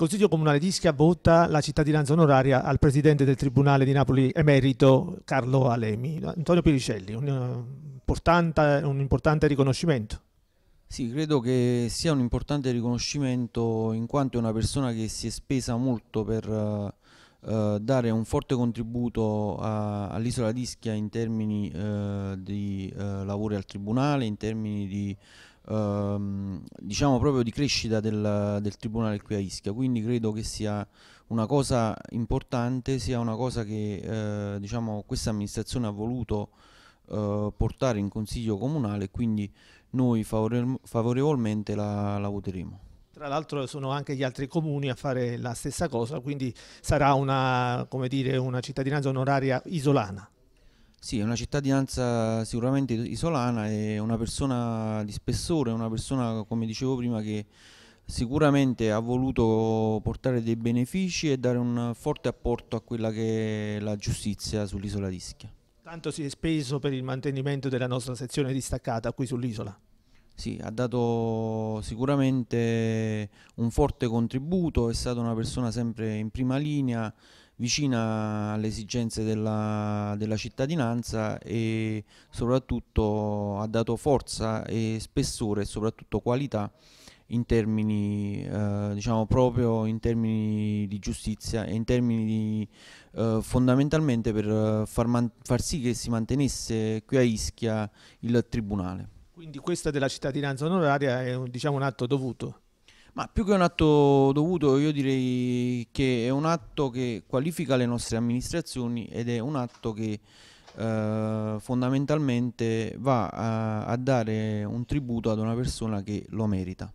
Consiglio Comunale di Ischia vota la cittadinanza onoraria al Presidente del Tribunale di Napoli emerito Carlo Alemi. Antonio Piricelli, un eh, un importante riconoscimento. Sì, credo che sia un importante riconoscimento in quanto è una persona che si è spesa molto per eh, eh dare un forte contributo all'isola di Ischia in termini eh, di eh, lavori al tribunale, in termini di ehm, diciamo proprio di crescita del, del, tribunale qui a Ischia, quindi credo che sia una cosa importante, sia una cosa che eh, diciamo, questa amministrazione ha voluto eh, portare in consiglio comunale e quindi noi favore favorevolmente la, la voteremo. Tra l'altro sono anche gli altri comuni a fare la stessa cosa, quindi sarà una, dire, una cittadinanza onoraria isolana. Sì, è una cittadinanza sicuramente isolana, è una persona di spessore, una persona, come dicevo prima, che sicuramente ha voluto portare dei benefici e dare un forte apporto a quella che è la giustizia sull'isola di Ischia. Tanto si è speso per il mantenimento della nostra sezione distaccata qui sull'isola. Sì, ha dato sicuramente un forte contributo, è stata una persona sempre in prima linea, vicina alle esigenze della, della, cittadinanza e soprattutto ha dato forza e spessore e soprattutto qualità in termini eh, diciamo proprio in termini di giustizia e in termini di, eh, fondamentalmente per far, far sì che si mantenesse qui a Ischia il tribunale. Quindi questa della cittadinanza onoraria è un, diciamo, un atto dovuto? Ma più che un atto dovuto, io direi che è un atto che qualifica le nostre amministrazioni ed è un atto che eh, fondamentalmente va a, eh, a dare un tributo ad una persona che lo merita.